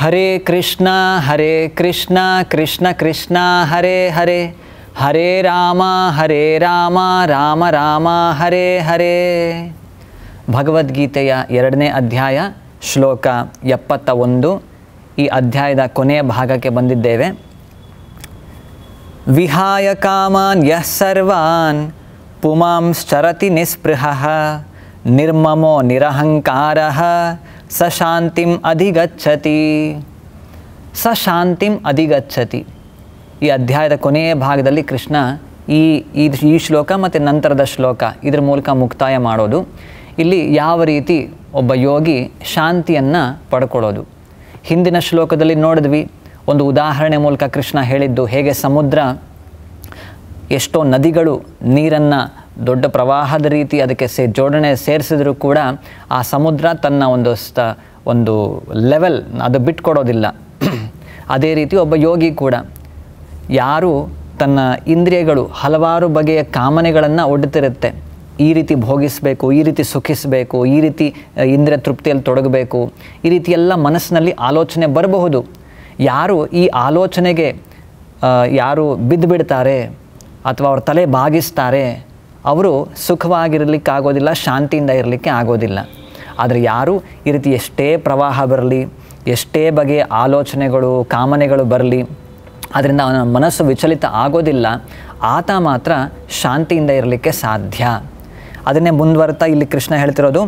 ಹರೇ ಕೃಷ್ಣ ಹರೇ ಕೃಷ್ಣ ಕೃಷ್ಣ ಕೃಷ್ಣ ಹರೇ ಹರೇ ಹರೇ ರಾಮ ಹರೇ ರಾಮ ರಾಮ ರಾಮ ಹರೇ ಹರೇ ಭಗವದ್ಗೀತೆಯ ಎರಡನೇ ಅಧ್ಯಾಯ ಶ್ಲೋಕ ಎಪ್ಪತ್ತ ಒಂದು ಈ ಅಧ್ಯಾಯದ ಕೊನೆಯ ಭಾಗಕ್ಕೆ ಬಂದಿದ್ದೇವೆ ವಿಹಾಯ ಕಾಮಾನ್ ಯಃ ಸರ್ವಾನ್ ಪುಮಾಂಶ್ಚರತಿ ನಿಸ್ಪೃಹ ನಿರ್ಮಮೋ ನಿರಹಂಕಾರ ಸ ಶಾಂತಿಂ ಅಧಿಗಚ್ಚತಿ ಸ ಶಾಂತಿಂ ಅಧಿಗಚ್ಚತಿ ಈ ಅಧ್ಯಾಯದ ಕೊನೆಯ ಭಾಗದಲ್ಲಿ ಕೃಷ್ಣ ಈ ಈ ಶ್ಲೋಕ ಮತ್ತು ನಂತರದ ಶ್ಲೋಕ ಇದರ ಮೂಲಕ ಮುಕ್ತಾಯ ಮಾಡೋದು ಇಲ್ಲಿ ಯಾವ ರೀತಿ ಒಬ್ಬ ಯೋಗಿ ಶಾಂತಿಯನ್ನು ಪಡ್ಕೊಳ್ಳೋದು ಹಿಂದಿನ ಶ್ಲೋಕದಲ್ಲಿ ನೋಡಿದ್ವಿ ಒಂದು ಉದಾಹರಣೆ ಮೂಲಕ ಕೃಷ್ಣ ಹೇಳಿದ್ದು ಹೇಗೆ ಸಮುದ್ರ ಎಷ್ಟೋ ನದಿಗಳು ನೀರನ್ನು ದೊಡ್ಡ ಪ್ರವಾಹದ ರೀತಿ ಅದಕ್ಕೆ ಸೇ ಜೋಡಣೆ ಸೇರಿಸಿದರೂ ಕೂಡ ಆ ಸಮುದ್ರ ತನ್ನ ಒಂದು ಸ್ತ ಒಂದು ಲೆವೆಲ್ ಅದು ಬಿಟ್ಕೊಡೋದಿಲ್ಲ ಅದೇ ರೀತಿ ಒಬ್ಬ ಯೋಗಿ ಕೂಡ ಯಾರು ತನ್ನ ಇಂದ್ರಿಯಗಳು ಹಲವಾರು ಬಗೆಯ ಕಾಮನೆಗಳನ್ನು ಒಡ್ಡುತ್ತಿರುತ್ತೆ ಈ ರೀತಿ ಭೋಗಿಸಬೇಕು ಈ ರೀತಿ ಸುಖಿಸಬೇಕು ಈ ರೀತಿ ಇಂದ್ರಿಯ ತೃಪ್ತಿಯಲ್ಲಿ ತೊಡಗಬೇಕು ಈ ರೀತಿ ಎಲ್ಲ ಮನಸ್ಸಿನಲ್ಲಿ ಆಲೋಚನೆ ಬರಬಹುದು ಯಾರು ಈ ಆಲೋಚನೆಗೆ ಯಾರು ಬಿದ್ದುಬಿಡ್ತಾರೆ ಅಥವಾ ಅವ್ರ ತಲೆ ಬಾಗಿಸ್ತಾರೆ ಅವರು ಸುಖವಾಗಿರಲಿಕ್ಕೆ ಆಗೋದಿಲ್ಲ ಶಾಂತಿಯಿಂದ ಇರಲಿಕ್ಕೆ ಆಗೋದಿಲ್ಲ ಆದರೆ ಯಾರೂ ಈ ರೀತಿ ಎಷ್ಟೇ ಪ್ರವಾಹ ಬರಲಿ ಎಷ್ಟೇ ಬಗೆಯ ಆಲೋಚನೆಗಳು ಕಾಮನೆಗಳು ಬರಲಿ ಅದರಿಂದ ಅವನ ಮನಸ್ಸು ವಿಚಲಿತ ಆಗೋದಿಲ್ಲ ಆತ ಮಾತ್ರ ಶಾಂತಿಯಿಂದ ಇರಲಿಕ್ಕೆ ಸಾಧ್ಯ ಅದನ್ನೇ ಮುಂದುವರ್ತಾ ಇಲ್ಲಿ ಕೃಷ್ಣ ಹೇಳ್ತಿರೋದು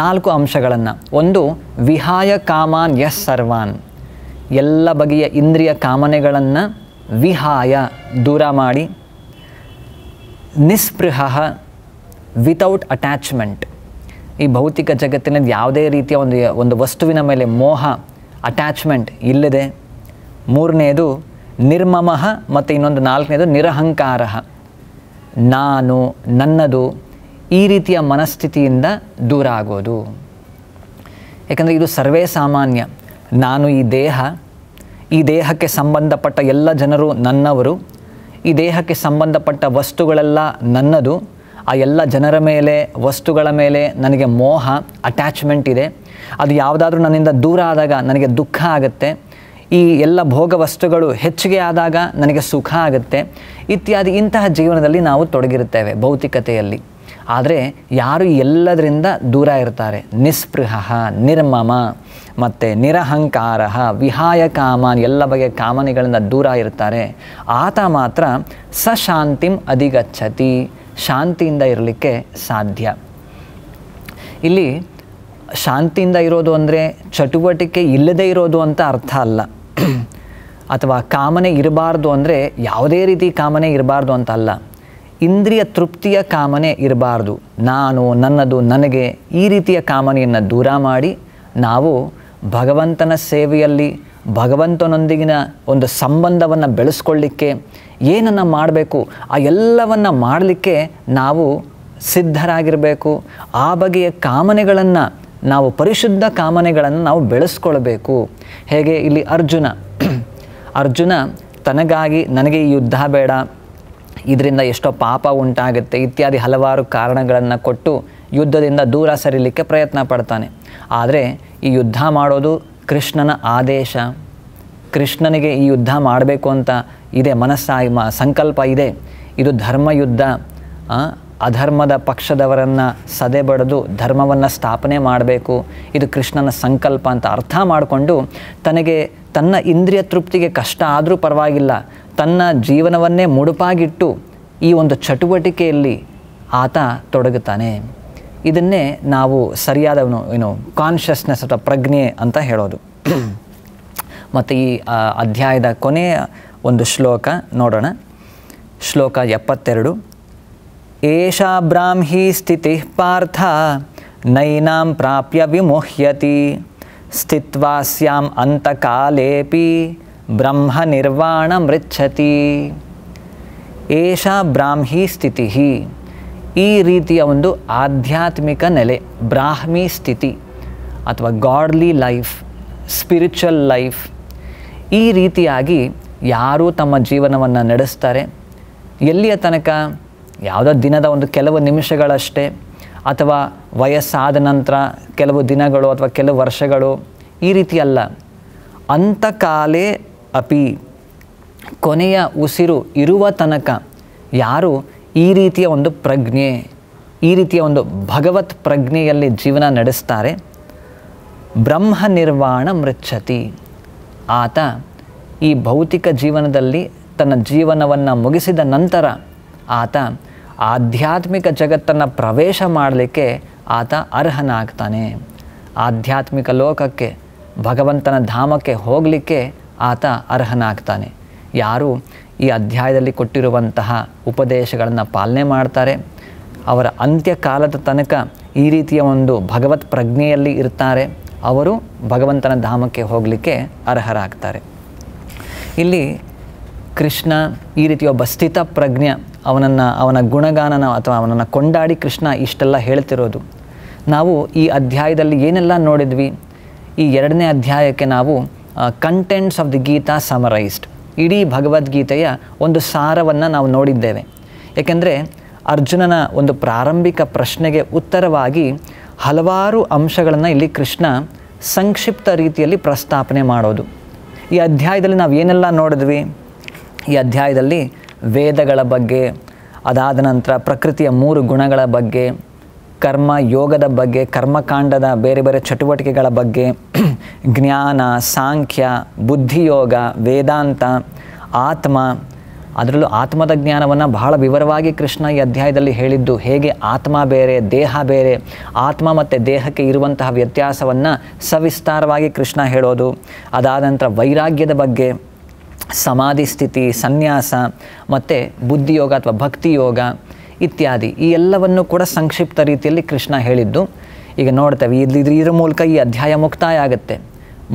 ನಾಲ್ಕು ಅಂಶಗಳನ್ನು ಒಂದು ವಿಹಾಯ ಕಾಮಾನ್ ಯಸ್ ಸರ್ವಾನ್ ಎಲ್ಲ ಬಗೆಯ ಇಂದ್ರಿಯ ಕಾಮನೆಗಳನ್ನು ವಿಹಾಯ ದೂರ ಮಾಡಿ ನಿಸ್ಪೃಹ ವಿತೌಟ್ ಅಟ್ಯಾಚ್ಮೆಂಟ್ ಈ ಭೌತಿಕ ಜಗತ್ತಿನ ಯಾವುದೇ ರೀತಿಯ ಒಂದು ಒಂದು ವಸ್ತುವಿನ ಮೇಲೆ ಮೋಹ ಅಟ್ಯಾಚ್ಮೆಂಟ್ ಇಲ್ಲದೆ ಮೂರನೆಯದು ನಿರ್ಮಮ ಮತ್ತು ಇನ್ನೊಂದು ನಾಲ್ಕನೇದು ನಿರಹಂಕಾರ ನಾನು ನನ್ನದು ಈ ರೀತಿಯ ಮನಸ್ಥಿತಿಯಿಂದ ದೂರ ಆಗೋದು ಯಾಕಂದರೆ ಇದು ಸರ್ವೇ ಸಾಮಾನ್ಯ ನಾನು ಈ ದೇಹ ಈ ದೇಹಕ್ಕೆ ಸಂಬಂಧಪಟ್ಟ ಎಲ್ಲ ಜನರು ನನ್ನವರು ಈ ದೇಹಕ್ಕೆ ಸಂಬಂಧಪಟ್ಟ ವಸ್ತುಗಳೆಲ್ಲ ನನ್ನದು ಆ ಎಲ್ಲ ಜನರ ಮೇಲೆ ವಸ್ತುಗಳ ಮೇಲೆ ನನಗೆ ಮೋಹ ಅಟ್ಯಾಚ್ಮೆಂಟ್ ಇದೆ ಅದು ಯಾವುದಾದ್ರೂ ನನ್ನಿಂದ ದೂರ ಆದಾಗ ನನಗೆ ದುಃಖ ಆಗುತ್ತೆ ಈ ಎಲ್ಲ ಭೋಗ ವಸ್ತುಗಳು ಹೆಚ್ಚಿಗೆ ಆದಾಗ ನನಗೆ ಸುಖ ಆಗುತ್ತೆ ಇತ್ಯಾದಿ ಇಂತಹ ಜೀವನದಲ್ಲಿ ನಾವು ತೊಡಗಿರುತ್ತೇವೆ ಭೌತಿಕತೆಯಲ್ಲಿ ಆದರೆ ಯಾರು ಎಲ್ಲದರಿಂದ ದೂರ ಇರ್ತಾರೆ ನಿಸ್ಪೃಹ ನಿರ್ಮಮ ಮತ್ತು ನಿರಹಂಕಾರ ವಿಹಾಯ ಕಾಮ ಎಲ್ಲ ಬಗೆಯ ಕಾಮನೆಗಳಿಂದ ದೂರ ಇರ್ತಾರೆ ಆತ ಮಾತ್ರ ಸಶಾಂತಿಂ ಅಧಿಗಚ್ಚತಿ ಶಾಂತಿಯಿಂದ ಇರಲಿಕ್ಕೆ ಸಾಧ್ಯ ಇಲ್ಲಿ ಶಾಂತಿಯಿಂದ ಇರೋದು ಅಂದರೆ ಚಟುವಟಿಕೆ ಇಲ್ಲದೇ ಇರೋದು ಅಂತ ಅರ್ಥ ಅಲ್ಲ ಅಥವಾ ಕಾಮನೆ ಇರಬಾರ್ದು ಅಂದರೆ ಯಾವುದೇ ರೀತಿ ಕಾಮನೆ ಇರಬಾರ್ದು ಅಂತಲ್ಲ ಇಂದ್ರಿಯ ತೃಪ್ತಿಯ ಕಾಮನೆ ಇರಬಾರ್ದು ನಾನು ನನ್ನದು ನನಗೆ ಈ ರೀತಿಯ ಕಾಮನೆಯನ್ನು ದೂರ ಮಾಡಿ ನಾವು ಭಗವಂತನ ಸೇವೆಯಲ್ಲಿ ಭಗವಂತನೊಂದಿಗಿನ ಒಂದು ಸಂಬಂಧವನ್ನು ಬೆಳೆಸ್ಕೊಳ್ಳಿಕ್ಕೆ ಏನನ್ನು ಮಾಡಬೇಕು ಆ ಎಲ್ಲವನ್ನು ಮಾಡಲಿಕ್ಕೆ ನಾವು ಸಿದ್ಧರಾಗಿರಬೇಕು ಆ ಬಗೆಯ ಕಾಮನೆಗಳನ್ನು ನಾವು ಪರಿಶುದ್ಧ ಕಾಮನೆಗಳನ್ನು ನಾವು ಬೆಳೆಸ್ಕೊಳ್ಬೇಕು ಹೇಗೆ ಇಲ್ಲಿ ಅರ್ಜುನ ಅರ್ಜುನ ತನಗಾಗಿ ನನಗೆ ಈ ಯುದ್ಧ ಬೇಡ ಇದರಿಂದ ಎಷ್ಟೋ ಪಾಪ ಉಂಟಾಗುತ್ತೆ ಇತ್ಯಾದಿ ಹಲವಾರು ಕಾರಣಗಳನ್ನು ಕೊಟ್ಟು ಯುದ್ಧದಿಂದ ದೂರ ಸರಿಲಿಕ್ಕೆ ಪ್ರಯತ್ನ ಪಡ್ತಾನೆ ಆದರೆ ಈ ಯುದ್ಧ ಮಾಡೋದು ಕೃಷ್ಣನ ಆದೇಶ ಕೃಷ್ಣನಿಗೆ ಈ ಯುದ್ಧ ಮಾಡಬೇಕು ಅಂತ ಇದೆ ಮನಸ್ಸಾಗಿ ಸಂಕಲ್ಪ ಇದೆ ಇದು ಧರ್ಮಯುದ್ಧ ಅಧರ್ಮದ ಪಕ್ಷದವರನ್ನು ಸದೆಬಡೆದು ಧರ್ಮವನ್ನು ಸ್ಥಾಪನೆ ಮಾಡಬೇಕು ಇದು ಕೃಷ್ಣನ ಸಂಕಲ್ಪ ಅಂತ ಅರ್ಥ ಮಾಡಿಕೊಂಡು ತನಗೆ ತನ್ನ ಇಂದ್ರಿಯ ತೃಪ್ತಿಗೆ ಕಷ್ಟ ಆದರೂ ಪರವಾಗಿಲ್ಲ ತನ್ನ ಜೀವನವನ್ನೇ ಮುಡುಪಾಗಿಟ್ಟು ಈ ಒಂದು ಚಟುವಟಿಕೆಯಲ್ಲಿ ಆತ ತೊಡಗುತ್ತಾನೆ ಇದನ್ನೇ ನಾವು ಸರಿಯಾದವನು ಏನು ಕಾನ್ಷಿಯಸ್ನೆಸ್ ಅಥವಾ ಪ್ರಜ್ಞೆ ಅಂತ ಹೇಳೋದು ಮತ್ತು ಈ ಅಧ್ಯಾಯದ ಕೊನೆಯ ಒಂದು ಶ್ಲೋಕ ನೋಡೋಣ ಶ್ಲೋಕ ಎಪ್ಪತ್ತೆರಡು ಏಷಾ ಬ್ರಾಹ್ಮಿ ಸ್ಥಿತಿ ಪಾರ್ಥ ನೈನಾಂ ಪ್ರಾಪ್ಯ ವಿಮೋಹ್ಯತಿ ಸ್ಥಿತ್ವಾಸ್ಯಾಂ ಅಂತಕಾಲೇಪಿ ಬ್ರಹ್ಮ ನಿರ್ವಾಣ ಮೃಚ್ಛತಿ ಏಷಾ ಬ್ರಾಹ್ಮಿ ಸ್ಥಿತಿ ಈ ರೀತಿಯ ಒಂದು ಆಧ್ಯಾತ್ಮಿಕ ನೆಲೆ ಬ್ರಾಹ್ಮಿ ಸ್ಥಿತಿ ಅಥವಾ ಗಾಡ್ಲಿ ಲೈಫ್ ಸ್ಪಿರಿಚುವಲ್ ಲೈಫ್ ಈ ರೀತಿಯಾಗಿ ಯಾರು ತಮ್ಮ ಜೀವನವನ್ನು ನಡೆಸ್ತಾರೆ ಎಲ್ಲಿಯ ತನಕ ಯಾವುದೋ ದಿನದ ಒಂದು ಕೆಲವು ನಿಮಿಷಗಳಷ್ಟೇ ಅಥವಾ ವಯಸ್ಸಾದ ನಂತರ ಕೆಲವು ದಿನಗಳು ಅಥವಾ ಕೆಲವು ವರ್ಷಗಳು ಈ ರೀತಿಯಲ್ಲ ಅಲ್ಲ ಅಂತಕಾಲೇ ಅಪಿ ಕೊನೆಯ ಉಸಿರು ಇರುವ ತನಕ ಯಾರು ಈ ರೀತಿಯ ಒಂದು ಪ್ರಜ್ಞೆ ಈ ರೀತಿಯ ಒಂದು ಭಗವತ್ ಪ್ರಜ್ಞೆಯಲ್ಲಿ ಜೀವನ ನಡೆಸ್ತಾರೆ ಬ್ರಹ್ಮ ನಿರ್ವಾಣ ಮೃಚ್ಛತಿ ಆತ ಈ ಭೌತಿಕ ಜೀವನದಲ್ಲಿ ತನ್ನ ಜೀವನವನ್ನು ಮುಗಿಸಿದ ನಂತರ ಆತ ಆಧ್ಯಾತ್ಮಿಕ ಜಗತ್ತನ್ನು ಪ್ರವೇಶ ಮಾಡಲಿಕ್ಕೆ ಆತ ಅರ್ಹನಾಗ್ತಾನೆ ಆಧ್ಯಾತ್ಮಿಕ ಲೋಕಕ್ಕೆ ಭಗವಂತನ ಧಾಮಕ್ಕೆ ಹೋಗಲಿಕ್ಕೆ ಆತ ಅರ್ಹನಾಗ್ತಾನೆ ಯಾರು ಈ ಅಧ್ಯಾಯದಲ್ಲಿ ಕೊಟ್ಟಿರುವಂತಹ ಉಪದೇಶಗಳನ್ನು ಪಾಲನೆ ಮಾಡ್ತಾರೆ ಅವರ ಅಂತ್ಯಕಾಲದ ತನಕ ಈ ರೀತಿಯ ಒಂದು ಭಗವತ್ ಪ್ರಜ್ಞೆಯಲ್ಲಿ ಇರ್ತಾರೆ ಅವರು ಭಗವಂತನ ಧಾಮಕ್ಕೆ ಹೋಗಲಿಕ್ಕೆ ಅರ್ಹರಾಗ್ತಾರೆ ಇಲ್ಲಿ ಕೃಷ್ಣ ಈ ರೀತಿಯ ಒಬ್ಬ ಸ್ಥಿತ ಪ್ರಜ್ಞೆ ಅವನನ್ನು ಅವನ ಗುಣಗಾನನ ಅಥವಾ ಅವನನ್ನು ಕೊಂಡಾಡಿ ಕೃಷ್ಣ ಇಷ್ಟೆಲ್ಲ ಹೇಳ್ತಿರೋದು ನಾವು ಈ ಅಧ್ಯಾಯದಲ್ಲಿ ಏನೆಲ್ಲ ನೋಡಿದ್ವಿ ಈ ಎರಡನೇ ಅಧ್ಯಾಯಕ್ಕೆ ನಾವು contents of the Gita summarised ಇಡೀ ಭಗವದ್ಗೀತೆಯ ಒಂದು ಸಾರವನ್ನು ನಾವು ನೋಡಿದ್ದೇವೆ ಏಕೆಂದರೆ ಅರ್ಜುನನ ಒಂದು ಪ್ರಾರಂಭಿಕ ಪ್ರಶ್ನೆಗೆ ಉತ್ತರವಾಗಿ ಹಲವಾರು ಅಂಶಗಳನ್ನು ಇಲ್ಲಿ ಕೃಷ್ಣ ಸಂಕ್ಷಿಪ್ತ ರೀತಿಯಲ್ಲಿ ಪ್ರಸ್ತಾಪನೆ ಮಾಡೋದು ಈ ಅಧ್ಯಾಯದಲ್ಲಿ ನಾವು ಏನೆಲ್ಲ ನೋಡಿದ್ವಿ ಈ ಅಧ್ಯಾಯದಲ್ಲಿ ವೇದಗಳ ಬಗ್ಗೆ ಅದಾದ ನಂತರ ಪ್ರಕೃತಿಯ ಮೂರು ಗುಣಗಳ ಬಗ್ಗೆ ಕರ್ಮ ಯೋಗದ ಬಗ್ಗೆ ಕರ್ಮಕಾಂಡದ ಬೇರೆ ಬೇರೆ ಚಟುವಟಿಕೆಗಳ ಬಗ್ಗೆ ಜ್ಞಾನ ಸಾಂಖ್ಯ ಬುದ್ಧಿಯೋಗ ವೇದಾಂತ ಆತ್ಮ ಅದರಲ್ಲೂ ಆತ್ಮದ ಜ್ಞಾನವನ್ನು ಬಹಳ ವಿವರವಾಗಿ ಕೃಷ್ಣ ಈ ಅಧ್ಯಾಯದಲ್ಲಿ ಹೇಳಿದ್ದು ಹೇಗೆ ಆತ್ಮ ಬೇರೆ ದೇಹ ಬೇರೆ ಆತ್ಮ ಮತ್ತು ದೇಹಕ್ಕೆ ಇರುವಂತಹ ವ್ಯತ್ಯಾಸವನ್ನು ಸವಿಸ್ತಾರವಾಗಿ ಕೃಷ್ಣ ಹೇಳೋದು ಅದಾದ ನಂತರ ವೈರಾಗ್ಯದ ಬಗ್ಗೆ ಸಮಾಧಿ ಸ್ಥಿತಿ ಸನ್ಯಾಸ ಮತ್ತು ಬುದ್ಧಿಯೋಗ ಅಥವಾ ಭಕ್ತಿಯೋಗ ಇತ್ಯಾದಿ ಈ ಎಲ್ಲವನ್ನು ಕೂಡ ಸಂಕ್ಷಿಪ್ತ ರೀತಿಯಲ್ಲಿ ಕೃಷ್ಣ ಹೇಳಿದ್ದು ಈಗ ನೋಡ್ತೇವೆ ಇಲ್ಲಿ ಇದರ ಮೂಲಕ ಈ ಅಧ್ಯಾಯ ಮುಕ್ತಾಯ ಆಗುತ್ತೆ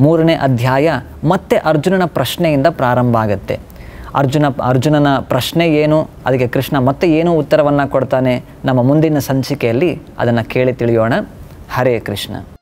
ಮೂರನೇ ಅಧ್ಯಾಯ ಮತ್ತೆ ಅರ್ಜುನನ ಪ್ರಶ್ನೆಯಿಂದ ಪ್ರಾರಂಭ ಆಗುತ್ತೆ ಅರ್ಜುನ ಅರ್ಜುನನ ಪ್ರಶ್ನೆ ಏನು ಅದಕ್ಕೆ ಕೃಷ್ಣ ಮತ್ತೆ ಏನು ಉತ್ತರವನ್ನು ಕೊಡ್ತಾನೆ ನಮ್ಮ ಮುಂದಿನ ಸಂಚಿಕೆಯಲ್ಲಿ ಅದನ್ನು ಕೇಳಿ ತಿಳಿಯೋಣ ಹರೇ ಕೃಷ್ಣ